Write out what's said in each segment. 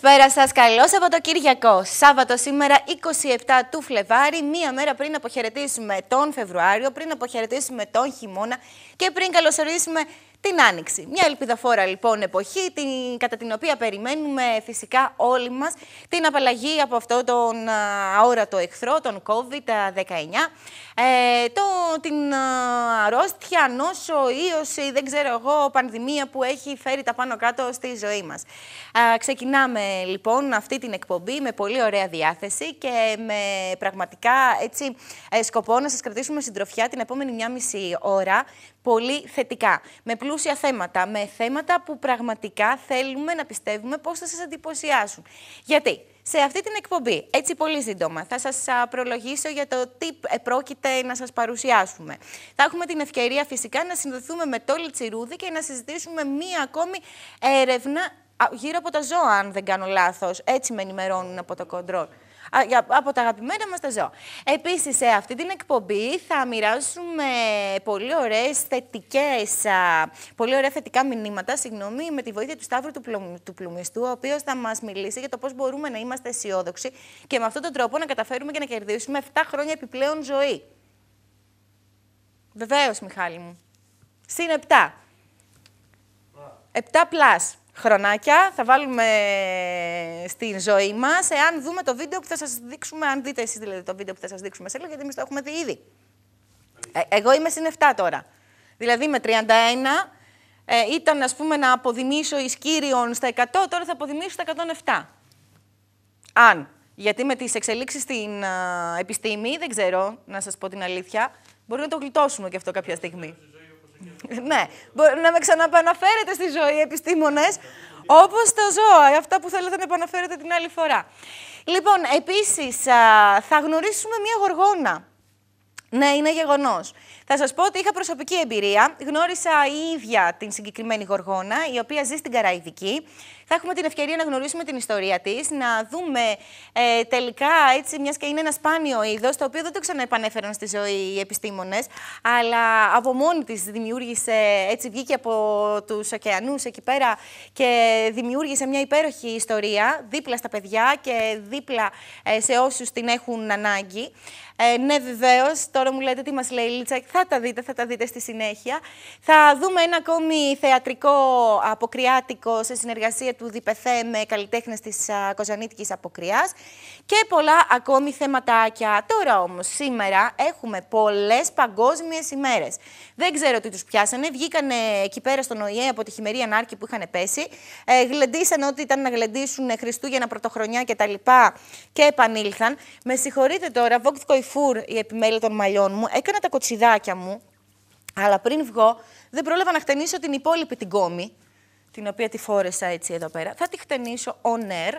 Καλησπέρα σας. καλό Σαββατοκύριακο. Σάββατο σήμερα 27 του Φλεβάρι, μία μέρα πριν αποχαιρετήσουμε τον Φεβρουάριο, πριν αποχαιρετήσουμε τον χειμώνα και πριν καλωσορίσουμε την Άνοιξη. Μια ελπιδαφόρα λοιπόν εποχή, την, κατά την οποία περιμένουμε φυσικά όλοι μας την απαλλαγή από αυτό τον αόρατο εχθρό, τον COVID-19, ε, το, την αρρώστια, νόσο, ίωση, δεν ξέρω εγώ, πανδημία που έχει φέρει τα πάνω κάτω στη ζωή μας. ξεκινάμε λοιπόν αυτή την εκπομπή με πολύ ωραία διάθεση και με πραγματικά έτσι ε, σκοπό να σας κρατήσουμε συντροφιά την επόμενη μια μισή ώρα πολύ θετικά. Με πλούσια θέματα, με θέματα που πραγματικά θέλουμε να πιστεύουμε πώς θα σας εντυπωσιάσουν. Γιατί σε αυτή την εκπομπή, έτσι πολύ σύντομα, θα σας προλογίσω για το τι ε, πρόκειται να σας παρουσιάσουμε. Θα έχουμε την ευκαιρία φυσικά να συνδεθούμε με το Τσιρούδη και να συζητήσουμε μία ακόμη έρευνα γύρω από τα ζώα, αν δεν κάνω λάθος. Έτσι με ενημερώνουν από το κοντρόλ από τα αγαπημένα μας τα ζώα. Επίσης, σε αυτή την εκπομπή θα μοιράσουμε πολύ ωραίες θετικές, πολύ ωραία θετικά μηνύματα, συγγνώμη, με τη βοήθεια του Σταύρου του, Πλουμιστού, ο οποίος θα μας μιλήσει για το πώς μπορούμε να είμαστε αισιόδοξοι και με αυτόν τον τρόπο να καταφέρουμε και να κερδίσουμε 7 χρόνια επιπλέον ζωή. Βεβαίως, Μιχάλη μου. Συν 7. 7 πλάς χρονάκια θα βάλουμε στην ζωή μας εάν δούμε το βίντεο που θα σας δείξουμε, αν δείτε εσείς δηλαδή το βίντεο που θα σας δείξουμε σε λίγο, γιατί εμείς το έχουμε δει ήδη. Ε, εγώ είμαι στην 7 τώρα. Δηλαδή με 31 ε, ήταν ας πούμε να αποδημήσω ισκύριον στα 100, τώρα θα αποδημήσω στα 107. Αν. Γιατί με τις εξελίξεις στην α, επιστήμη, δεν ξέρω να σας πω την αλήθεια, μπορεί να το γλιτώσουμε και αυτό κάποια στιγμή ναι, μπορεί να με ξαναπαναφέρετε στη ζωή, επιστήμονες, όπως τα ζώα, αυτά που θέλετε να επαναφέρετε την άλλη φορά. Λοιπόν, επίσης θα γνωρίσουμε μία γοργόνα. Ναι, είναι γεγονός. Θα σας πω ότι είχα προσωπική εμπειρία. Γνώρισα η ίδια την συγκεκριμένη Γοργόνα, η οποία ζει στην Καραϊβική. Θα έχουμε την ευκαιρία να γνωρίσουμε την ιστορία της, να δούμε ε, τελικά, έτσι, μιας και είναι ένα σπάνιο είδος, το οποίο δεν το ξαναεπανέφεραν στη ζωή οι επιστήμονες, αλλά από μόνη της δημιούργησε, έτσι, βγήκε από τους ωκεανούς εκεί πέρα και δημιούργησε μια υπέροχη ιστορία δίπλα στα παιδιά και δίπλα ε, σε όσους την έχουν ανάγκη. Ε, ναι, βεβαίως. Τώρα μου λέτε τι μας λέει η Λίτσα. Θα τα δείτε, θα τα δείτε στη συνέχεια. Θα δούμε ένα ακόμη θεατρικό αποκριάτικο σε συνεργασία του Διπεθέ με καλλιτέχνες της Κοζανίτικης Αποκριάς και πολλά ακόμη θεματάκια. Τώρα όμως, σήμερα έχουμε πολλές παγκόσμιες ημέρες. Δεν ξέρω τι τους πιάσανε. Βγήκανε εκεί πέρα στον ΟΗΕ από τη χειμερή ανάρκη που είχαν πέσει. Ε, γλεντήσαν ό,τι ήταν να γλεντήσουν Χριστούγεννα, Πρωτοχρονιά κτλ. Και, και επανήλθαν. Με συγχωρείτε τώρα, Vogue Κοϊφούρ, η επιμέλεια των μαλλιών μου, έκανα τα κοτσιδάκια μου. Αλλά πριν βγω, δεν πρόλαβα να χτενίσω την υπόλοιπη την κόμη, την οποία τη φόρεσα έτσι εδώ πέρα. Θα τη χτενίσω on air,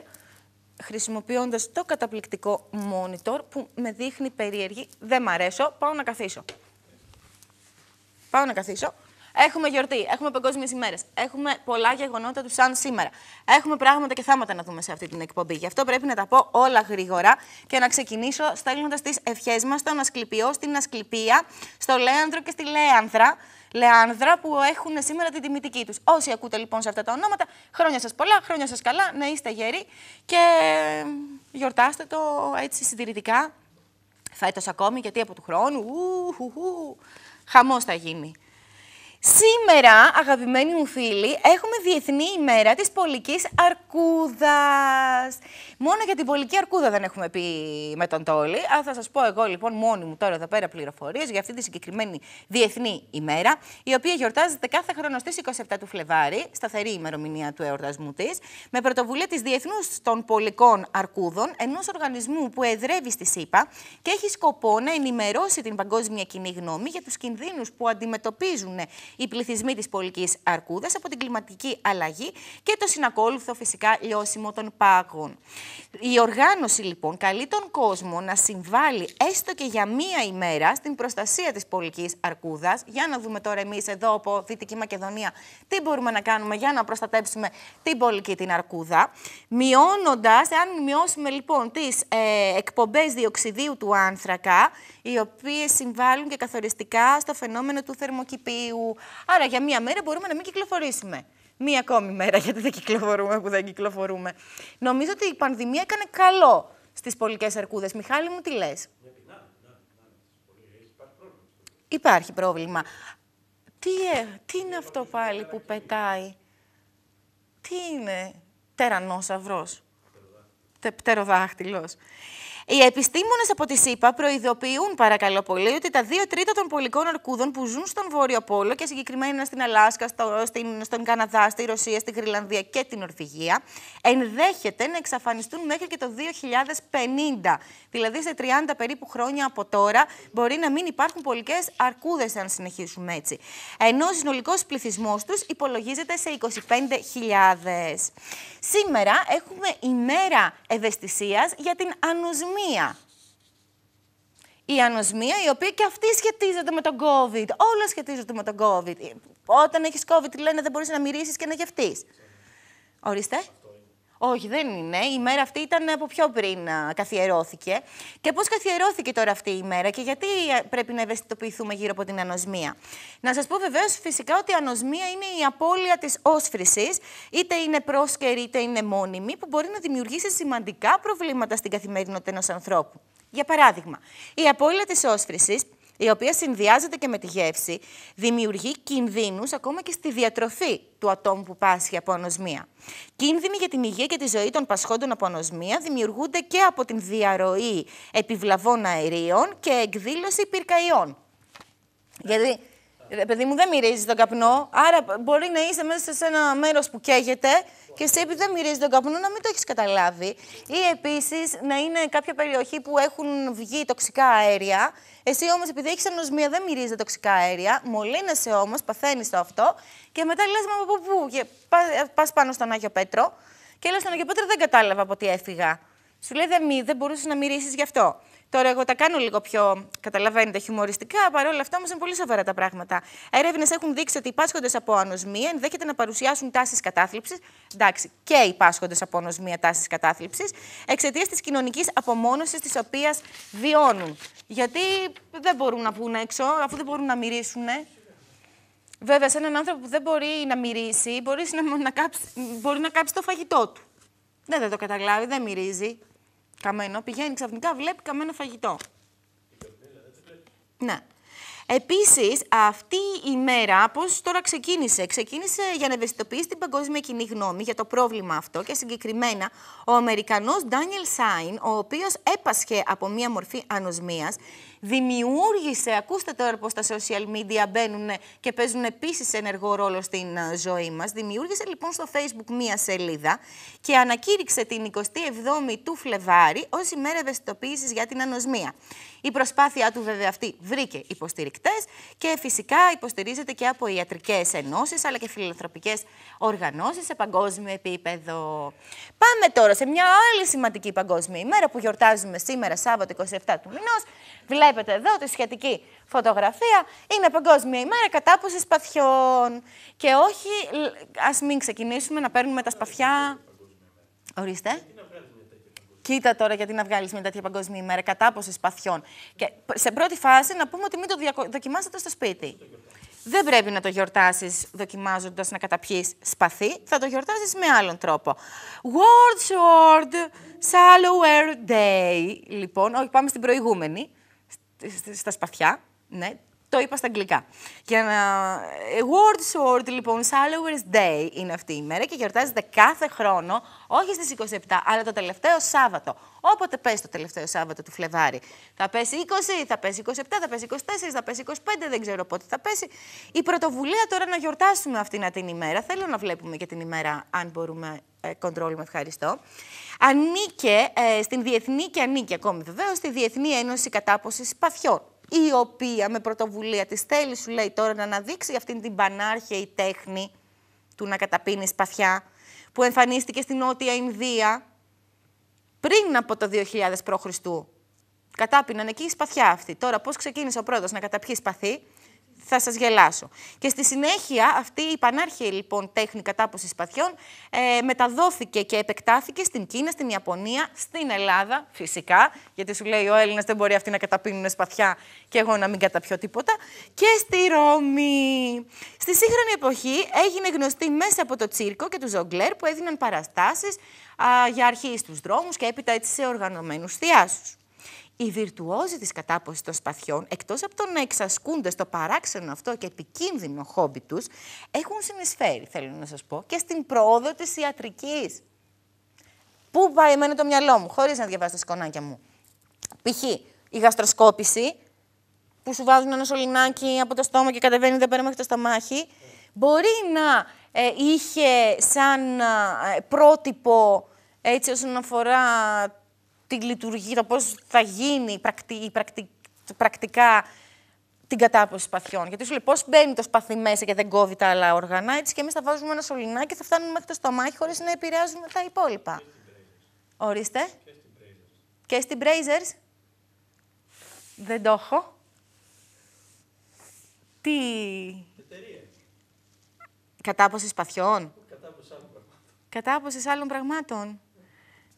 χρησιμοποιώντας το καταπληκτικό monitor που με δείχνει περίεργη. Δεν μ' αρέσω, πάω να καθίσω. Πάω να καθίσω. Έχουμε γιορτή, έχουμε παγκόσμιες ημέρες. Έχουμε πολλά γεγονότα του σαν σήμερα. Έχουμε πράγματα και θάματα να δούμε σε αυτή την εκπομπή. Γι' αυτό πρέπει να τα πω όλα γρήγορα και να ξεκινήσω στέλνοντας τις ευχές μας στον Ασκληπιό, στην Ασκληπία, στο Λέανδρο και στη Λέανδρα. Λεάνδρα που έχουν σήμερα την τιμητική τους. Όσοι ακούτε λοιπόν σε αυτά τα ονόματα, χρόνια σας πολλά, χρόνια σας καλά, να είστε γεροί και γιορτάστε το έτσι συντηρητικά. Φέτος ακόμη, γιατί από του χρόνου. Ου, ου χαμός θα γίνει. Σήμερα, αγαπημένοι μου φίλοι, έχουμε Διεθνή ημέρα της Πολικής Αρκούδας. Μόνο για την Πολική Αρκούδα δεν έχουμε πει με τον Τόλι. Α, θα σας πω εγώ λοιπόν μόνη μου τώρα εδώ πέρα πληροφορίες για αυτή τη συγκεκριμένη Διεθνή ημέρα, η οποία γιορτάζεται κάθε χρόνο στις 27 του Φλεβάρι, σταθερή ημερομηνία του εορτασμού της, με πρωτοβουλία της Διεθνούς των Πολικών Αρκούδων, ενός οργανισμού που εδρεύει στη ΣΥΠΑ και έχει σκοπό να ενημερώσει την παγκόσμια κοινή γνώμη για τους κινδύνους που αντιμετωπίζουν οι πληθυσμοί της πολικής αρκούδας από την κλιματική αλλαγή και το συνακόλουθο φυσικά λιώσιμο των πάγων. Η οργάνωση λοιπόν καλεί τον κόσμο να συμβάλλει έστω και για μία ημέρα στην προστασία της πολικής αρκούδας. Για να δούμε τώρα εμείς εδώ από Δυτική Μακεδονία τι μπορούμε να κάνουμε για να προστατέψουμε την πολική την αρκούδα. Μειώνοντας, αν μειώσουμε λοιπόν τις ε, εκπομπές διοξιδίου του άνθρακα, οι οποίες συμβάλλουν και καθοριστικά στο φαινόμενο του θερμοκηπίου, Άρα για μία μέρα μπορούμε να μην κυκλοφορήσουμε. Μία ακόμη μέρα γιατί δεν κυκλοφορούμε που δεν κυκλοφορούμε. Νομίζω ότι η πανδημία έκανε καλό στις πολικές αρκούδες. Μιχάλη μου, τι λες. Υπάρχει πρόβλημα. Τι, ε, τι είναι αυτό πάλι που πετάει. Τι είναι. Τερανόσαυρος. Πτεροδάχτυλος. Οι επιστήμονες από τη ΣΥΠΑ προειδοποιούν, παρακαλώ πολύ, ότι τα δύο τρίτα των πολικών αρκούδων που ζουν στον Βόρειο Πόλο και συγκεκριμένα στην Αλάσκα, στο, στην, στον Καναδά, στη Ρωσία, στην Γρυλανδία και την Ορβηγία, ενδέχεται να εξαφανιστούν μέχρι και το 2050. Δηλαδή σε 30 περίπου χρόνια από τώρα μπορεί να μην υπάρχουν πολικές αρκούδες, αν συνεχίσουμε έτσι. Ενώ ο συνολικός πληθυσμός τους υπολογίζεται σε 25.000. Σήμερα έχουμε ημέρα ευαισθησίας για την ανοσμή ανοσμία. Η ανοσμία η οποία και αυτή σχετίζεται με τον COVID. Όλα σχετίζονται με τον COVID. Όταν έχεις COVID λένε δεν μπορείς να μυρίσεις και να γευτείς. Ορίστε. Όχι, δεν είναι. Η μέρα αυτή ήταν από πιο πριν καθιερώθηκε. Και πώς καθιερώθηκε τώρα αυτή η μέρα και γιατί πρέπει να ευαισθητοποιηθούμε γύρω από την ανοσμία. Να σας πω βεβαίως φυσικά ότι η ανοσμία είναι η απώλεια της όσφρησης, είτε είναι πρόσκαιρη είτε είναι μόνιμη, που μπορεί να δημιουργήσει σημαντικά προβλήματα στην καθημερινότητα ενός ανθρώπου. Για παράδειγμα, η απώλεια της όσφρησης η οποία συνδυάζεται και με τη γεύση, δημιουργεί κινδύνους ακόμα και στη διατροφή του ατόμου που πάσχει από ανοσμία. Κίνδυνοι για την υγεία και τη ζωή των πασχόντων από ανοσμία δημιουργούνται και από την διαρροή επιβλαβών αερίων και εκδήλωση πυρκαϊών. Γιατί Ρε, παιδί μου, δεν μυρίζεις τον καπνό. Άρα μπορεί να είσαι μέσα σε ένα μέρος που καίγεται και σε επειδή δεν μυρίζεις τον καπνό να μην το έχεις καταλάβει. Ή επίσης να είναι κάποια περιοχή που έχουν βγει τοξικά αέρια. Εσύ όμως, επειδή έχεις ανοσμία, δεν μυρίζεις τοξικά αέρια. Μολύνεσαι όμως, παθαίνεις το αυτό. Και μετά λες, μα από πού. πα πάνω στον Άγιο Πέτρο. Και λες, στον Άγιο Πέτρο δεν κατάλαβα από τι έφυγα. Σου λέει, δεν, δεν μπορούσες να μυρίσεις γι' αυτό. Τώρα, εγώ τα κάνω λίγο πιο, καταλαβαίνετε, χιουμοριστικά, παρόλα αυτά όμως είναι πολύ σοβαρά τα πράγματα. Έρευνες έχουν δείξει ότι οι πάσχοντες από ανοσμία ενδέχεται να παρουσιάσουν τάσεις κατάθλιψης. Εντάξει, και οι πάσχοντες από ανοσμία τάσεις κατάθλιψης, εξαιτίας της κοινωνικής απομόνωσης της οποίας βιώνουν. Γιατί δεν μπορούν να βγουν έξω, αφού δεν μπορούν να μυρίσουν. Βέβαια, σε έναν άνθρωπο που δεν μπορεί να μυρίσει, μπορείς να, να, κάψεις, μπορεί να κάψεις το φαγητό του. Δεν ναι, δεν το καταλάβει, δεν μυρίζει. Καμένο. Πηγαίνει ξαφνικά, βλέπει καμένο φαγητό. Ναι. Επίσης, αυτή η μέρα, πώς τώρα ξεκίνησε, ξεκίνησε για να ευαισθητοποιήσει την παγκόσμια κοινή γνώμη για το πρόβλημα αυτό και συγκεκριμένα ο Αμερικανός Ντάνιελ Σάιν, ο οποίος έπασχε από μία μορφή ανοσμίας δημιούργησε, ακούστε τώρα πώ τα social media μπαίνουν και παίζουν επίσης ενεργό ρόλο στην ε, ζωή μας. Δημιούργησε λοιπόν στο Facebook μία σελίδα και ανακήρυξε την 27η του Φλεβάρη ως ημέρα ευαισθητοποίησης για την ανοσμία. Η προσπάθειά του βέβαια αυτή βρήκε υποστηρικτές και φυσικά υποστηρίζεται και από ιατρικές ενώσεις αλλά και φιλανθρωπικές οργανώσεις σε παγκόσμιο επίπεδο. Πάμε τώρα σε μια άλλη σημαντική παγκόσμια ημέρα που γιορτάζουμε σήμερα, Σάββατο 27 του μηνός, Βλέπετε εδώ τη σχετική φωτογραφία. Είναι Παγκόσμια ημέρα κατάποση σπαθιών. Και όχι, ας μην ξεκινήσουμε να παίρνουμε τα σπαθιά. Ορίστε. Κοίτα τώρα γιατί να βγάλεις μια τέτοια παγκόσμια ημέρα, κατάποση σπαθιών. Και σε πρώτη φάση να πούμε ότι μην το διακο... στο σπίτι. Δεν πρέπει να το γιορτάσεις δοκιμάζοντας να καταπιείς σπαθί, θα το γιορτάσει με άλλον τρόπο. World Sword Day. Λοιπόν, όχι, πάμε στην προηγούμενη στα σπαθιά, ναι, το είπα στα αγγλικά. Για να... Awards ε, λοιπόν, Sallowers Day είναι αυτή η μέρα και γιορτάζεται κάθε χρόνο, όχι στις 27, αλλά το τελευταίο Σάββατο. Όποτε πέσει το τελευταίο Σάββατο του Φλεβάρι. Θα πέσει 20, θα πέσει 27, θα πέσει 24, θα πέσει 25, δεν ξέρω πότε θα πέσει. Η πρωτοβουλία τώρα να γιορτάσουμε αυτήν την ημέρα, θέλω να βλέπουμε και την ημέρα, αν μπορούμε, κοντρόλ, ε, με ευχαριστώ. Ανήκε ε, στην Διεθνή και ανήκει ακόμη βεβαίως στη Διεθνή Ένωση Κατάποσης Παθιών η οποία με πρωτοβουλία της θέλει σου λέει τώρα να αναδείξει αυτήν την η τέχνη του να καταπίνεις σπαθιά που εμφανίστηκε στην Νότια Ινδία πριν από το 2000 π.Χ. Κατάπιναν εκεί η σπαθιά αυτή. Τώρα πώς ξεκίνησε ο πρώτος να καταπιείς σπαθί θα σας γελάσω. Και στη συνέχεια αυτή η πανάρχη λοιπόν τέχνη κατάποσης σπαθιών ε, μεταδόθηκε και επεκτάθηκε στην Κίνα, στην Ιαπωνία, στην Ελλάδα φυσικά, γιατί σου λέει ο Έλληνας δεν μπορεί αυτοί να καταπίνουν σπαθιά και εγώ να μην καταπιώ τίποτα, και στη Ρώμη. Στη σύγχρονη εποχή έγινε γνωστή μέσα από το τσίρκο και τους ζογκλέρ που έδιναν παραστάσεις α, για αρχή στους δρόμους και έπειτα έτσι σε οργανωμένους θειάσους οι βιρτουόζοι της κατάποσης των σπαθιών, εκτός από το να εξασκούνται στο παράξενο αυτό και επικίνδυνο χόμπι τους, έχουν συνεισφέρει, θέλω να σας πω, και στην προόδο της ιατρικής. Πού πάει εμένα το μυαλό μου, χωρίς να διαβάζω τα σκονάκια μου. Π.χ. η γαστροσκόπηση, που σου βάζουν ένα σωληνάκι από το στόμα και κατεβαίνει δεν πέρα μέχρι το στομάχι, μπορεί να ε, είχε σαν ε, πρότυπο έτσι όσον αφορά τη λειτουργεί, το πώς θα γίνει πρακτι, πρακτικά την κατάποση σπαθιών. Γιατί σου λέει πώς μπαίνει το σπαθί μέσα και δεν κόβει τα άλλα όργανα, έτσι και εμείς θα βάζουμε ένα σωληνάκι και θα φτάνουμε μέχρι το στομάχι χωρίς να επηρεάζουμε τα υπόλοιπα. Ορίστε. Και στην Brazers. Δεν το έχω. Τι. Εταιρεία. Κατάποση σπαθιών. Κατάποση άλλων πραγμάτων. Κατάποση άλλων πραγμάτων.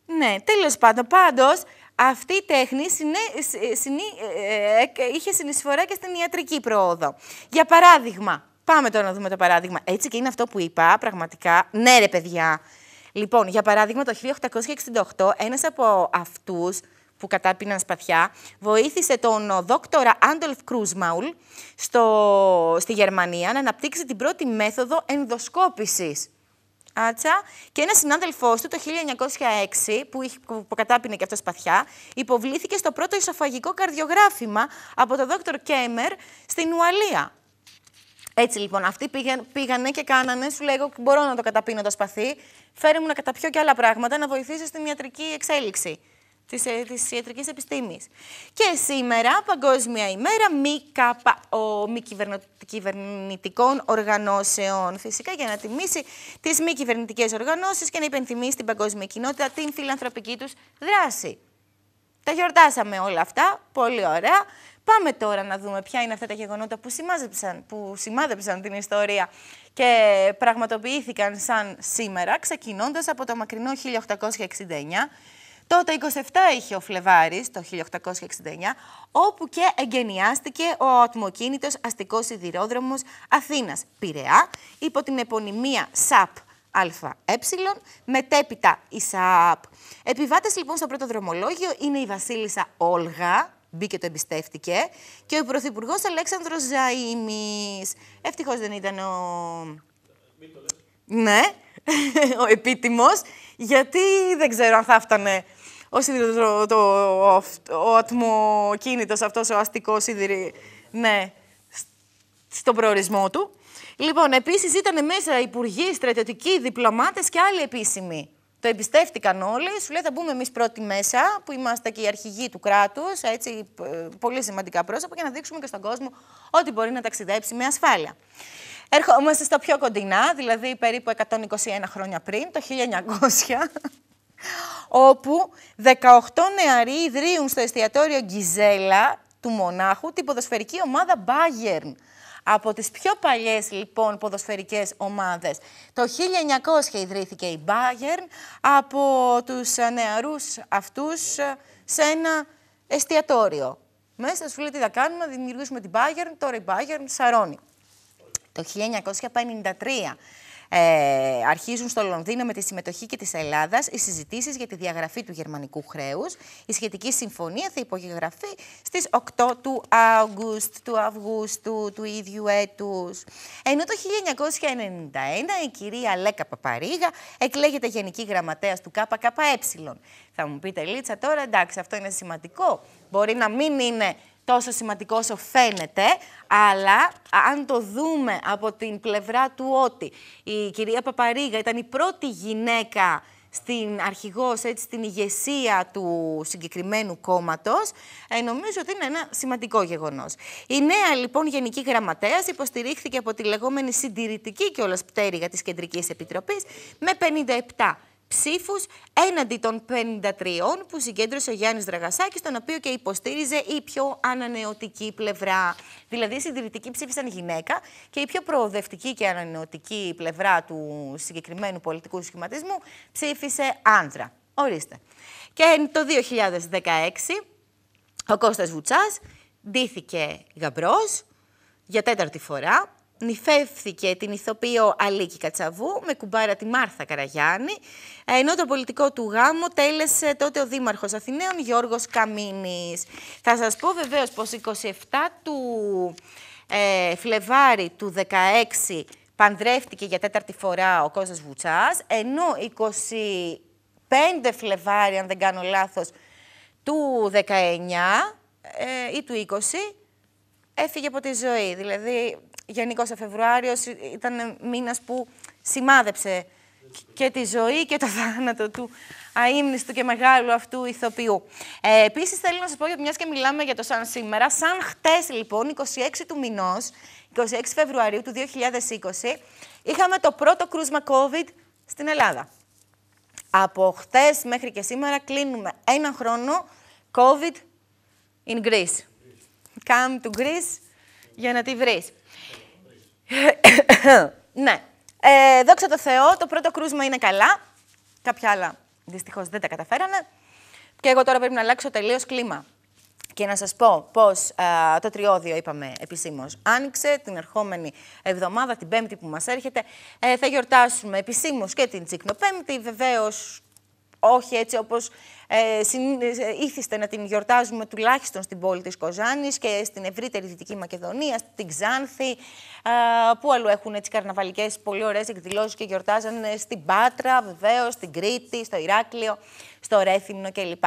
Ναι, τέλος πάντων. Πάντως, αυτή η τέχνη ε, ε, ε, είχε συνεισφορά και στην ιατρική πρόοδο. Για παράδειγμα, πάμε τώρα να δούμε το παράδειγμα. Έτσι και είναι αυτό που είπα, πραγματικά. Ναι ρε παιδιά. Λοιπόν, για παράδειγμα, το 1868, ένας από αυτούς που κατάπιναν σπαθιά, βοήθησε τον δόκτορα Άντολφ Κρούσμαουλ στη Γερμανία να αναπτύξει την πρώτη μέθοδο ενδοσκόπησης. Άτσα και ένας συνάδελφός του το 1906, που, είχε, που κατάπινε και αυτός σπαθιά, υποβλήθηκε στο πρώτο ισοφαγικό καρδιογράφημα από τον Δόκτωρ Κέμερ στην Ουαλία. Έτσι λοιπόν, αυτοί πήγαν, πήγανε και κάνανε, σου λέγω, μπορώ να το καταπίνω το σπαθί, φέρε μου να καταπιώ και άλλα πράγματα να βοηθήσει στην ιατρική εξέλιξη της, ε, της ιατρικής επιστήμης. Και σήμερα, Παγκόσμια ημέρα μη, καπα, ο, μη κυβερνητικών οργανώσεων. Φυσικά για να τιμήσει τις μη κυβερνητικές οργανώσεις και να υπενθυμίσει την παγκόσμια κοινότητα την φιλανθρωπική τους δράση. Τα γιορτάσαμε όλα αυτά, πολύ ωραία. Πάμε τώρα να δούμε ποια είναι αυτά τα γεγονότα που σημάδεψαν, που σημάδεψαν την ιστορία και πραγματοποιήθηκαν σαν σήμερα, ξεκινώντας από το μακρινό 1869, Τότε 27 είχε ο Φλεβάρης το 1869, όπου και εγκαινιάστηκε ο ατμοκίνητος αστικός σιδηρόδρομος Αθήνας Πειραιά, υπό την επωνυμία ΣΑΠ ΑΕ, μετέπειτα η ΣΑΠ. Επιβάτες λοιπόν στο πρώτο δρομολόγιο είναι η Βασίλισσα Όλγα, μπήκε το εμπιστεύτηκε, και ο Πρωθυπουργός Αλέξανδρος Ζαΐμης. Ευτυχώς δεν ήταν ο... Ναι, ο επίτιμος, γιατί δεν ξέρω αν θα έφτανε ο, σιδηρο, το, ο, ο ατμοκίνητος αυτός, ο αστικός σίδηρη, ναι, στον προορισμό του. Λοιπόν, επίσης ήταν μέσα υπουργοί, στρατιωτικοί, διπλωμάτες και άλλοι επίσημοι. Το εμπιστεύτηκαν όλοι. Σου λέει θα μπούμε εμείς πρώτοι μέσα, που είμαστε και οι αρχηγοί του κράτους, έτσι πολύ σημαντικά πρόσωπα, για να δείξουμε και στον κόσμο ότι μπορεί να ταξιδέψει με ασφάλεια. Ερχόμαστε στα πιο κοντινά, δηλαδή περίπου 121 χρόνια πριν, το 1900 όπου 18 νεαροί ιδρύουν στο εστιατόριο Γκιζέλα του Μονάχου την ποδοσφαιρική ομάδα Bayern. Από τις πιο παλιές λοιπόν ποδοσφαιρικές ομάδες. Το 1900 ιδρύθηκε η Bayern από τους νεαρούς αυτούς σε ένα εστιατόριο. Μέσα σου λέει τι θα κάνουμε, δημιουργήσουμε την Bayern, τώρα η Bayern σαρώνει. Το 1953 ε, αρχίζουν στο Λονδίνο με τη συμμετοχή και της Ελλάδας οι συζητήσεις για τη διαγραφή του γερμανικού χρέους. Η σχετική συμφωνία θα υπογεγραφεί στι 8 του Αυγούστου του, Αυγούστου, του ίδιου έτους. Ενώ το 1991 η κυρία Λέκα Παπαρίγα εκλέγεται Γενική Γραμματέας του ΚΚΕ. Θα μου πείτε, Λίτσα, τώρα εντάξει, αυτό είναι σημαντικό. Μπορεί να μην είναι τόσο σημαντικό όσο φαίνεται, αλλά αν το δούμε από την πλευρά του ότι η κυρία Παπαρίγα ήταν η πρώτη γυναίκα στην αρχηγός, έτσι, στην ηγεσία του συγκεκριμένου κόμματος, ε, νομίζω ότι είναι ένα σημαντικό γεγονός. Η νέα λοιπόν Γενική Γραμματέας υποστηρίχθηκε από τη λεγόμενη συντηρητική και Πτέρυγα της Κεντρικής Επιτροπής με 57 ψήφους έναντι των 53 που συγκέντρωσε ο Γιάννης Δραγασάκης, τον οποίο και υποστήριζε η πιο ανανεωτική πλευρά. Δηλαδή οι συντηρητικοί ψήφισαν γυναίκα και η πιο προοδευτική και ανανεωτική πλευρά του συγκεκριμένου πολιτικού σχηματισμού ψήφισε άντρα, Ορίστε. Και το 2016 ο Κώστας Βουτσάς ντύθηκε γαμπρός για τέταρτη φορά νυφεύθηκε την ηθοποιό Αλίκη Κατσαβού με κουμπάρα τη Μάρθα Καραγιάννη, ε, ενώ το πολιτικό του γάμο τέλεσε τότε ο Δήμαρχος Αθηναίων Γιώργος Καμίνης. Θα σας πω βεβαίως πως 27 του ε, Φλεβάρι του 16 πανδρεύτηκε για τέταρτη φορά ο Κώστας Βουτσάς, ενώ 25 Φλεβάρι, αν δεν κάνω λάθος, του 19 ε, ή του 20 έφυγε από τη ζωή. Δηλαδή, γενικώ ο Φεβρουάριο ήταν μήνας που σημάδεψε και τη ζωή και το θάνατο του αείμνηστου και μεγάλου αυτού ηθοποιού. Ε, Επίσης, θέλω να σας πω, μιας και μιλάμε για το σαν σήμερα, σαν χτες λοιπόν, 26 του μηνός, 26 Φεβρουαρίου του 2020, είχαμε το πρώτο κρούσμα COVID στην Ελλάδα. Από χτες μέχρι και σήμερα κλείνουμε ένα χρόνο COVID in Greece. Come to Greece για να τη βρεις. ναι. Ε, δόξα τω Θεώ, το πρώτο κρούσμα είναι καλά. Κάποια άλλα δυστυχώς δεν τα καταφέρανε. Και εγώ τώρα πρέπει να αλλάξω τελείως κλίμα. Και να σας πω πως το τριώδιο, είπαμε επισήμως, άνοιξε την ερχόμενη εβδομάδα, την πέμπτη που μας έρχεται. Ε, θα γιορτάσουμε επισήμως και την Πέμπτη, βεβαίως, όχι έτσι όπως ε, συν, ε, ήθιστε να την γιορτάζουμε τουλάχιστον στην πόλη της Κοζάνης και στην ευρύτερη Δυτική Μακεδονία, στην Ξάνθη, ε, που αλλού έχουν έτσι καρναβαλικές πολύ ωραίες εκδηλώσεις και γιορτάζαν στην Πάτρα, βεβαίως, στην Κρήτη, στο Ηράκλειο, στο Ρέθυμνο κλπ.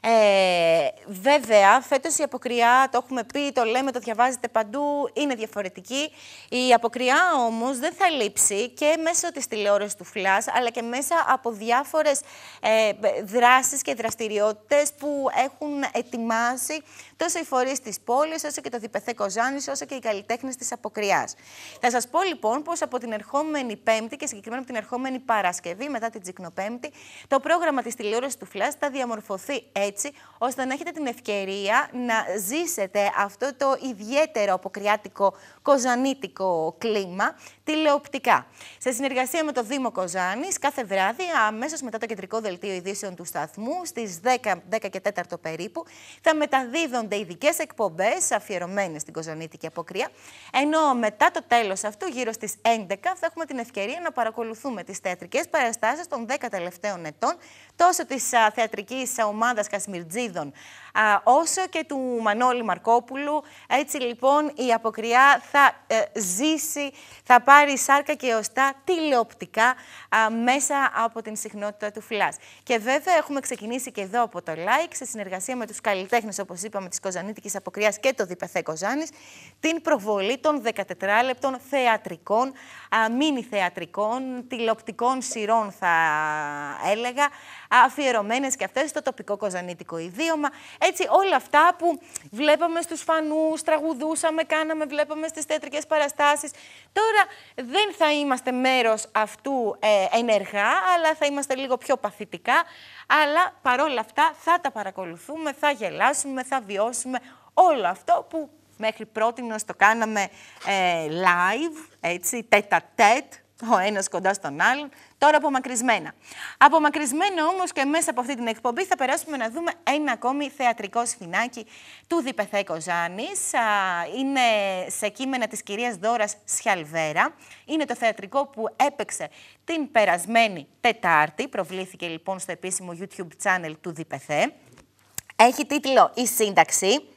Ε, βέβαια, φέτος η αποκριά, το έχουμε πει, το λέμε, το διαβάζετε παντού, είναι διαφορετική. Η αποκριά όμως δεν θα λείψει και μέσω της τηλεόρασης του Φλάς, αλλά και μέσα από διάφορες ε, δράσεις και και δραστηριότητες που έχουν ετοιμάσει τόσο οι φορείς της πόλης, όσο και το Διπεθέ Κοζάνης, όσο και οι καλλιτέχνες της Αποκριάς. Θα σας πω λοιπόν πως από την ερχόμενη Πέμπτη και συγκεκριμένα από την ερχόμενη Παρασκευή, μετά την Τζικνοπέμπτη, το πρόγραμμα της τηλεόρασης του Φλάσ θα διαμορφωθεί έτσι, ώστε να έχετε την ευκαιρία να ζήσετε αυτό το ιδιαίτερο αποκριάτικο κοζανίτικο κλίμα τηλεοπτικά. Σε συνεργασία με το Δήμο Κοζάνης, κάθε βράδυ, αμέσως μετά το κεντρικό δελτίο ειδήσεων του σταθμού, στις 10, 10 και 4 περίπου θα μεταδίδονται ειδικές εκπομπές αφιερωμένες στην Κοζονίτικη Αποκρία, ενώ μετά το τέλος αυτού, γύρω στις 11, θα έχουμε την ευκαιρία να παρακολουθούμε τις θεατρικές παραστάσεις των 10 τελευταίων ετών, τόσο της θεατρικής ομάδας Κασμιρτζίδων όσο και του Μανώλη Μαρκόπουλου. Έτσι λοιπόν η αποκριά θα ε, ζήσει, θα πάρει σάρκα και οστά τηλεοπτικά μέσα από την συχνότητα του φυλάς. Και βέβαια έχουμε ξεκινήσει και εδώ από το like, σε συνεργασία με τους καλλιτέχνες, όπως είπαμε, της Κοζανίτικης Αποκριάς και το Διπεθέ Κοζάνης, την προβολή των 14 λεπτών θεατρικών, μίνι θεατρικών, τηλεοπτικών σειρών θα έλεγα, αφιερωμένες και αυτές στο τοπικό κοζανίτικο ιδίωμα. Έτσι, όλα αυτά που βλέπαμε στους φανούς, τραγουδούσαμε, κάναμε, βλέπαμε στις τέτρικε παραστάσεις. Τώρα δεν θα είμαστε μέρος αυτού ε, ενεργά, αλλά θα είμαστε λίγο πιο παθητικά. Αλλά παρόλα αυτά θα τα παρακολουθούμε, θα γελάσουμε, θα βιώσουμε όλο αυτό που μέχρι πρώτη το κάναμε ε, live, έτσι, τέτα τέτ, ο ένας κοντά στον άλλον, τώρα απομακρυσμένα. Απομακρυσμένα όμως και μέσα από αυτή την εκπομπή θα περάσουμε να δούμε ένα ακόμη θεατρικό σφινάκι του Διπεθέκο Ζάνης. Είναι σε κείμενα της κυρίας Δόρα Σιαλβέρα. Είναι το θεατρικό που έπαιξε την περασμένη Τετάρτη. Προβλήθηκε λοιπόν στο επίσημο YouTube channel του Διπεθέ. Έχει τίτλο Η Σύνταξη.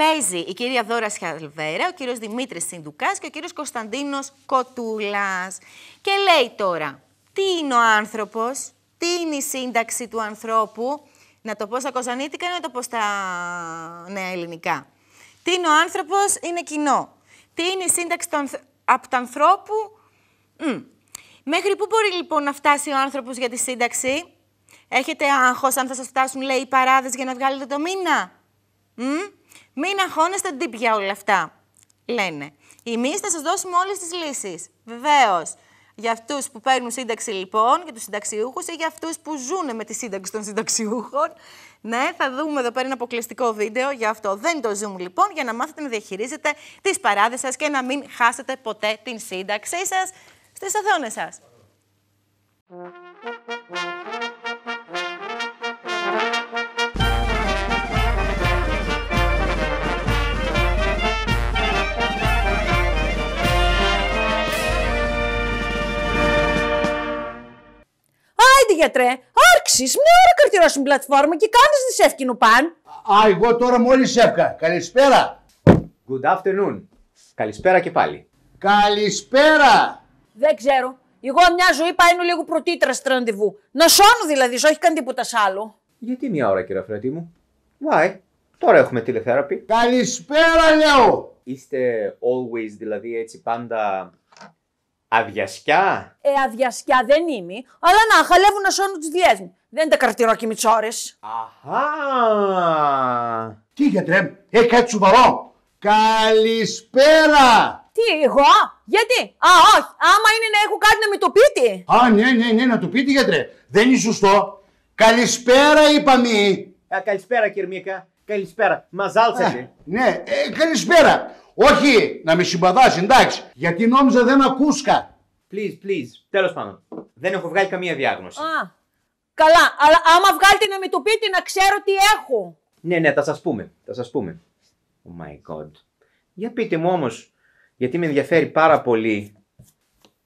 Παίζει η κυρία Δώρα Χαλβέρα, ο κύριος Δημήτρης Συνδουκάς και ο κύριος Κωνσταντίνος Κοτούλας. Και λέει τώρα, τι είναι ο άνθρωπος, τι είναι η σύνταξη του ανθρώπου, να το πω στα κοζανίτικα ή να το πω στα νέα ελληνικά. Τι είναι ο άνθρωπος, είναι κοινό. Τι είναι η σύνταξη του από του ανθρώπου, Μέχρι πού μπορεί λοιπόν να φτάσει ο άνθρωπος για τη σύνταξη. Έχετε άγχος αν θα σας φτάσουν, λέει, οι παράδες για να βγάλετε το μήνα. Μ. Μην αγχώνεστε ντυπ για όλα αυτά, λένε. Εμεί θα σας δώσουμε όλε τις λύσεις. Βεβαίως. Για αυτούς που παίρνουν σύνταξη λοιπόν για τους συνταξιούχους ή για αυτούς που ζουν με τη σύνταξη των συνταξιούχων. Ναι, θα δούμε εδώ πέρα ένα αποκλειστικό βίντεο για αυτό. Δεν το ζούμε λοιπόν, για να μάθετε να διαχειρίζετε τις παράδε σας και να μην χάσετε ποτέ την σύνταξή σας στις οθόνες σας. γιατρέ, άρξει μια ώρα καρτιρό στην πλατφόρμα και κάνεις της σεύκινου παν. Α, εγώ τώρα μόλις σεύκα. Καλησπέρα. Good afternoon. Καλησπέρα και πάλι. Καλησπέρα. Δεν ξέρω. Εγώ μια ζωή παίρνω λίγο πρωτήτρα ραντεβού. Να σώνω δηλαδή, όχι καν τίποτα σ' άλλο. Γιατί μια ώρα, κύριε Φρέντι μου. Why. Τώρα έχουμε τηλεθέραπη. Καλησπέρα, λέω. Είστε always δηλαδή έτσι πάντα Αδιασκιά. Ε, αδιασκιά δεν είμαι, αλλά να χαλεύω να σώνουν τις δουλειές μου. Δεν τα καρτυρώ και Αχά. Τι γιατρέ, έχει κάτι σοβαρό. Καλησπέρα. Τι, εγώ, γιατί, α, όχι, άμα είναι να έχω κάτι να με το πείτε. Α, ναι, ναι, ναι, να το πείτε γιατρέ. Δεν είναι σωστό. Καλησπέρα είπαμε. Ε, καλησπέρα κύριε Μίκα. Καλησπέρα. Μαζάλτσατε. Ε, ναι, ε, καλησπέρα. Όχι, να με συμπαθάς, εντάξει. Γιατί νόμιζα δεν ακούσκα. Please, please. Τέλος πάντων. Δεν έχω βγάλει καμία διάγνωση. Α, καλά. Αλλά άμα βγάλετε να με το πείτε, να ξέρω τι έχω. Ναι, ναι, θα σας πούμε. Θα σας πούμε. Oh my god. Για πείτε μου όμως, γιατί με ενδιαφέρει πάρα πολύ,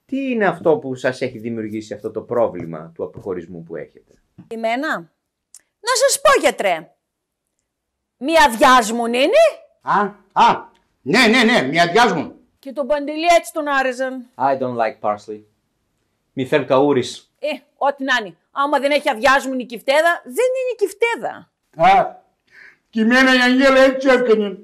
τι είναι αυτό που σας έχει δημιουργήσει αυτό το πρόβλημα του αποχωρισμού που έχετε. Εμένα. Να σας πω, γιατρέ. Μία διάσμονη είναι. Α, α, ναι, ναι, ναι, μοιαδιάζουν. Και τον Παντελή έτσι τον άρεζαν. I don't like parsley. Μη θέλει καούρι. Ε, ό,τι να είναι. Άμα δεν έχει αδειάζουν η κυφτέδα, δεν είναι η κυφτέδα. Α, και εμένα η Αγγέλα έτσι έκανε.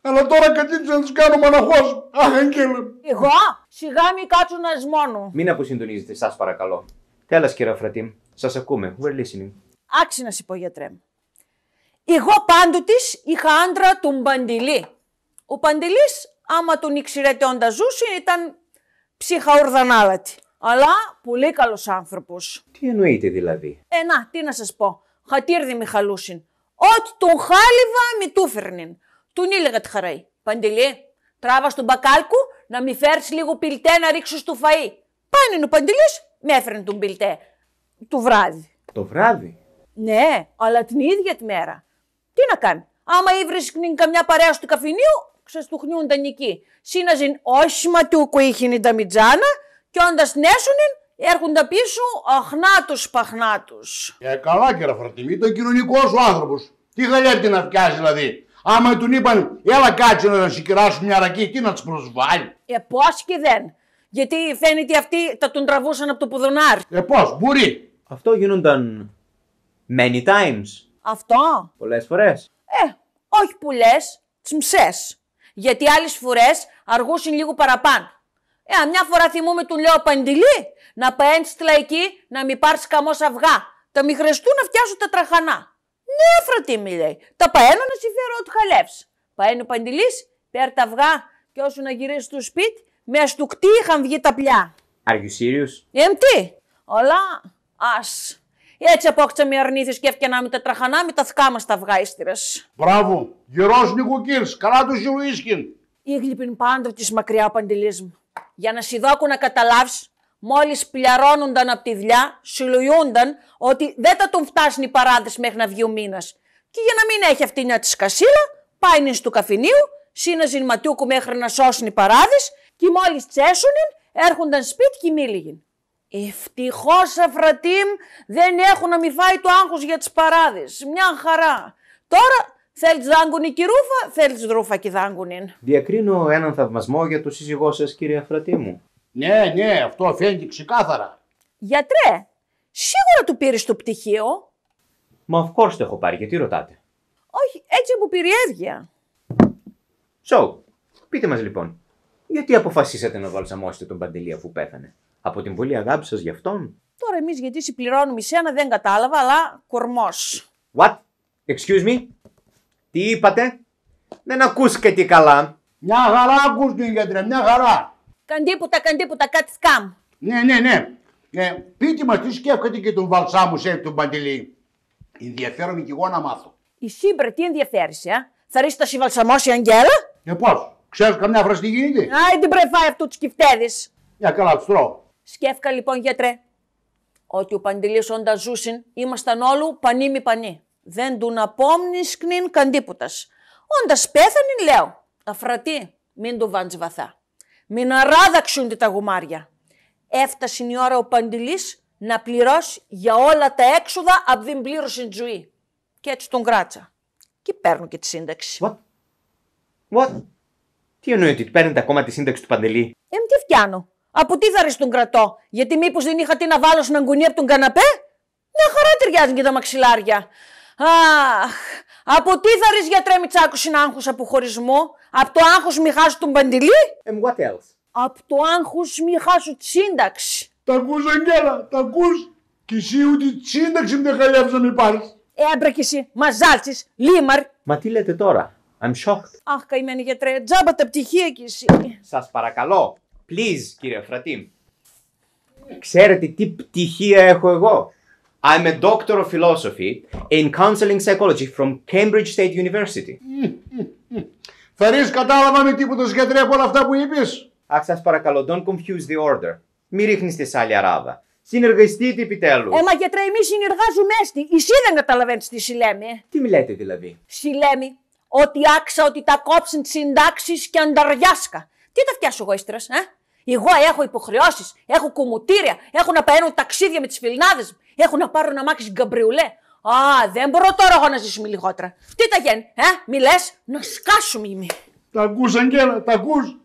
Αλλά τώρα κατήτσι να του κάνω μοναχός. Αχ, Αγγέλα. Εγώ, σιγά μη κάτσω να σμώνω. Μην αποσυντονίζετε, σας παρακαλώ. Τέλο, κύριε Αφρατήμ. σας ακούμε. We're listening. Άξι να σου Εγώ πάντοτε είχα άντρα τον Παντελή. Ο Παντελής, άμα τον ήξερε όντα ζούσε, ήταν ψυχαορδανάλατη. Αλλά πολύ καλός άνθρωπος. Τι εννοείται δηλαδή. Ε, να, τι να σας πω. Χατήρδη Μιχαλούσιν. Ότι τον χάλιβα μη του φέρνει. Τον ήλεγα τη χαραή. Παντελή, τράβα στον μπακάλκου να μη φέρεις λίγο πιλτέ να ρίξω στο φαΐ. Πάνε ο Παντελής, με έφερνε τον πιλτέ. Το βράδυ. Το βράδυ. Ναι, αλλά την ίδια τη μέρα. Τι να κάνει. Άμα ήβρες καμιά παρέα του καφενείου, ξεστουχνιούνταν εκεί. Σύναζαν όχι ματούκου είχιν τα μιτζάνα και όντας νέσουνιν έρχονται πίσω αχνάτους παχνάτους. Ε, καλά κύριε Φαρτιμή, ήταν κοινωνικός ο άνθρωπος. Τι γαλέπτη να φτιάζει δηλαδή. Άμα του είπαν, έλα κάτσε να συγκυράσουν μια ρακή, τι να τους προσβάλλει. Ε, πώς και δεν. Γιατί φαίνεται αυτοί θα τον τραβούσαν από το πουδονάρ. Ε, πώς, μπορεί. Αυτό γίνονταν many times. Αυτό. Πολλές φορές. Ε, όχι που λες, γιατί άλλες φορές αργούσαν λίγο παραπάνω. Ε, μια φορά θυμούμε του λέω Παντιλή, να παίρνει τη λαϊκή, να μην πάρεις καμός αυγά. Τα μη χρεστού να φτιάσουν τα τραχανά. Ναι, αφρατή μου λέει. Τα παίρνω να φέρω ό,τι χαλεύσει. Παίρνει ο Παντελής, παίρνει τα αυγά και όσο να γυρίσει στο σπίτι, με του είχαν βγει τα πλιά. Are you Ε, τι. ας. Έτσι απόκτησα μια αρνήθη και έφυγε να τα τραχανά, με τα θκάμα στα τα Μπράβο, γερός νοικοκύρ, καλά του Ζιουίσκιν. Ήγλυπην πάντα τη μακριά παντελή μου. Για να σιδόκου να καταλάβεις, μόλις πλιαρώνονταν από τη δουλειά, συλλογιούνταν ότι δεν θα τον φτάσουν οι παράδες μέχρι να βγει ο μήνας. Και για να μην έχει αυτή μια της κασίλα, πάει νυν του καφενείου, σύναζιν ματιούκου μέχρι να σώσουν οι παράδες, και μόλις τσέσουνιν, έρχονταν σπίτι και μίληγιν. Ευτυχώ, Εφρατήμ, δεν έχουν να μη φάει το άγχος για τις παράδε. Μια χαρά. Τώρα θέλεις δάγκουνη και ρούφα, θέλεις ρούφα και δάγκουνη. Διακρίνω έναν θαυμασμό για το σύζυγός σας, κύριε μου. Ναι, ναι, αυτό φαίνεται ξεκάθαρα. Γιατρέ, σίγουρα του πήρες το πτυχίο. Μα of course το έχω πάρει, γιατί ρωτάτε. Όχι, έτσι μου περιέργεια. So, πείτε μας λοιπόν, γιατί αποφασίσατε να βαλσαμώσετε τον Παντελή αφού πέθανε από την πολύ αγάπη σας γι' αυτόν. Τώρα εμείς γιατί συμπληρώνουμε εσένα δεν κατάλαβα, αλλά κορμός. What? Excuse me? Τι είπατε? Δεν ακούστηκε τι καλά. Μια χαρά την γιατρέ, μια χαρά. Καντίπουτα, καντίπουτα, κάτι σκάμ. Ναι, ναι, ναι. Ε, πείτε μας τι σκέφτεται και τον Βαλσάμου σε τον Παντελή. Ενδιαφέρομαι κι εγώ να μάθω. Η σύμπρε, τι ενδιαφέρεις, α? Ε? Θα ρίξει το συμβαλσαμό η Αγγέλα. Ε, πώς, ξέρεις καμιά φορά τι γίνεται. Α, την πρεφάει αυτού τους κυφτέδη. Για ε, καλά, του τρώω. Σκέφτηκα λοιπόν, γιατρέ, ότι ο Παντελής όντα ζούσιν, ήμασταν όλου πανί μη πανί. Δεν του να πόμνεις σκνίν καντίποτας. Όντας πέθανε, λέω, αφρατή, μην του βάντζε βαθά. Μην αράδαξουν τα γουμάρια. Έφτασε η ώρα ο Παντελής να πληρώσει για όλα τα έξοδα από την πλήρωση ζωή. Και έτσι τον κράτσα. Και παίρνω και τη σύνταξη. What? What? Τι εννοεί ότι παίρνετε ακόμα τη σύνταξη του Παντελή. Εμ τι φτιάνω. Από τι θα ρεις τον κρατώ, γιατί μήπως δεν είχα τι να βάλω στην αγκουνή από τον καναπέ. Μια χαρά ταιριάζουν και τα μαξιλάρια. Αχ, από τι θα ρεις γιατρέ Μητσάκου άγχο από χωρισμό, από το άγχος μη χάσου τον παντιλή. And what else. Από το άγχος μη χάσω τη σύνταξη. Τα ακούς Αγγέλα, τα ακούς. Κι εσύ ούτε τη σύνταξη με χαλιάψα μη πάρεις. Έμπρα ε, κι εσύ, μαζάλτσης, λίμαρ. Μα τι λέτε τώρα, I'm shocked. Αχ, καημένη γιατρέ, τζάμπα τα πτυχία κι εσύ. Σας παρακαλώ, Please, κύριε Φρατή. Ξέρετε τι πτυχία έχω εγώ. I'm a doctor of philosophy in counseling psychology from Cambridge State University. Θερείς κατάλαβα με τίποτα γιατρέ από όλα αυτά που είπες. Αχ, σας παρακαλώ, don't confuse the order. Μη ρίχνεις τη σάλια ράδα. Συνεργαστείτε επιτέλους. Ε, μα γιατρέ, εμείς έστει. Εσύ δεν καταλαβαίνεις τι συλλέμε. Τι μιλάτε δηλαδή. Συλλέμε ότι άξα ότι τα κόψουν συντάξεις και ανταριάσκα. Τι τα φτιάσω εγώ ύστερα, ε? Εγώ έχω υποχρεώσεις, έχω κουμουτήρια, έχω να παίρνω ταξίδια με τις φιλνάδες μου, έχω να πάρω να μάξει γκαμπριουλέ. Α, δεν μπορώ τώρα εγώ να ζήσουμε λιγότερα. Τι τα γέννη, ε, μη λες, να σκάσουμε είμαι. Τα ακούς Αγγέλα, τα ακούς.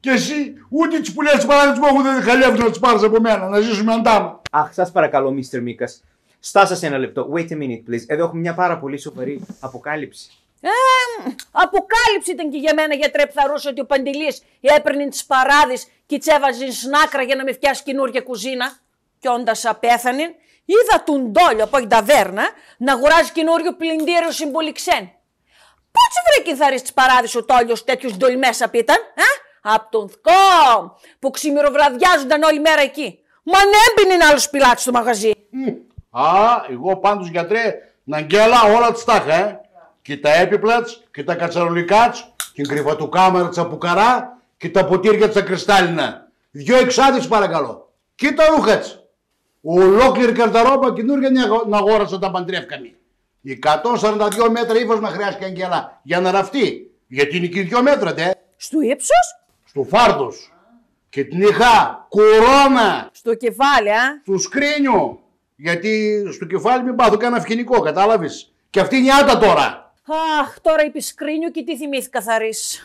Και εσύ ούτε τις πουλιές της μου δεν χαλεύουν να τις πάρεις από μένα, να ζήσουμε αντάμα. Αχ, σας παρακαλώ μίστερ Μίκας. στάσα σε ένα λεπτό. Wait a minute please, εδώ έχουμε μια πάρα πολύ σοβαρή αποκάλυψη. Ε, αποκάλυψη ήταν και για μένα για τρεπθαρούς ότι ο Παντελής έπαιρνε τις παράδεις και τσέβαζε στην άκρα για να με φτιάσει καινούργια κουζίνα. Και όντας απέθανε, είδα τον Τόλιο από την ταβέρνα να αγοράζει καινούριο πλυντήριο συμπολιξέν. Πότσι βρε κυνθαρείς τις παράδεις ο Τόλιος τέτοιους ντολμές απ' ήταν, ε? Απ' τον Θκό, που ξημεροβραδιάζονταν όλη μέρα εκεί. Μα ναι, έμπαινε άλλο πιλάτη στο μαγαζί. Α, εγώ πάντως γιατρέ, να γκέλα όλα τις τάχα, ε και τα έπιπλα της, και τα κατσαρολικά της, την κρυβατοκάμερα τη απουκαρά και τα ποτήρια της Ακριστάλλινα. κρυστάλλινα. Δυο εξάδε παρακαλώ. Και τα ρούχα της. Ολόκληρη καρταρόπα καινούργια να αγόρασαν τα παντρεύκαμε. 142 μέτρα ύφος να χρειάστηκε αγγελά για να ραφτεί. Γιατί είναι και δυο μέτρα, ντε. Στου ύψος. Στο φάρδο. Και την είχα Κουρώνα. Στο κεφάλι, α. σκρίνιου. Γιατί στο κεφάλι μην πάθω κανένα φινικό, κατάλαβες. Και αυτή είναι η άτα τώρα. Αχ, τώρα είπε σκρίνιο και τι θυμήθηκα θα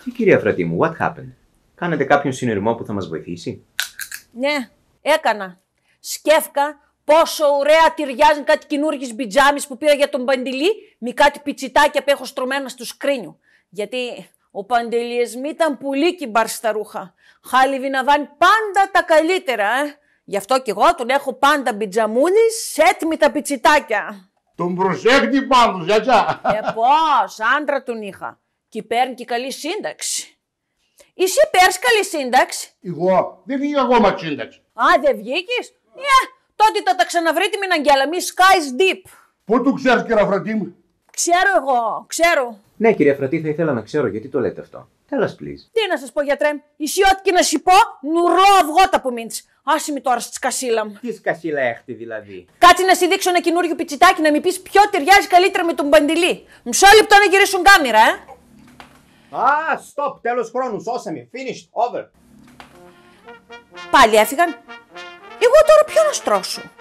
Τι κυρία Φρατή μου, what happened. Κάνετε κάποιον συνειρμό που θα μας βοηθήσει. Ναι, έκανα. Σκέφτηκα πόσο ωραία ταιριάζουν κάτι καινούργιες μπιτζάμι που πήρα για τον Παντελή με κάτι πιτσιτάκια που έχω στρωμένα στο σκρίνιο. Γιατί ο Παντελής μη ήταν πολύ κυμπάρ στα ρούχα. Χάλιβι να βάνει πάντα τα καλύτερα, ε. Γι' αυτό κι εγώ τον έχω πάντα μπιτζαμούνι, σετ με τα πιτσιτάκια. Τον προσέχτη πάνω, γιατσά. Ε, πώς, άντρα τον είχα. Και παίρνει και καλή σύνταξη. Εσύ παίρνεις καλή σύνταξη. Εγώ δεν βγήκα ακόμα σύνταξη. Α, δεν βγήκες. Ναι, ε, τότε θα τα ξαναβρείτε με την Αγγέλα. Μη sky's deep. Πού το ξέρεις, κύριε Αφρατή μου. Ξέρω εγώ, ξέρω. Ναι, κύριε Αφρατή, θα ήθελα να ξέρω γιατί το λέτε αυτό. Έλα, please. Τι να σας πω, γιατρέ, σιωτική να σου πω, νουρλό αυγό τα που μείνει. Άσε με τώρα στη σκασίλα μου. Τι σκασίλα έχετε δηλαδή. Κάτσε να σου δείξω ένα καινούριο πιτσιτάκι να μην πεις ποιο ταιριάζει καλύτερα με τον παντιλί. Μισό λεπτό να γυρίσουν κάμερα, ε. Α, ah, stop, τέλος χρόνου, σώσε με. Finished, over. Πάλι έφυγαν. Εγώ τώρα ποιο να στρώσω.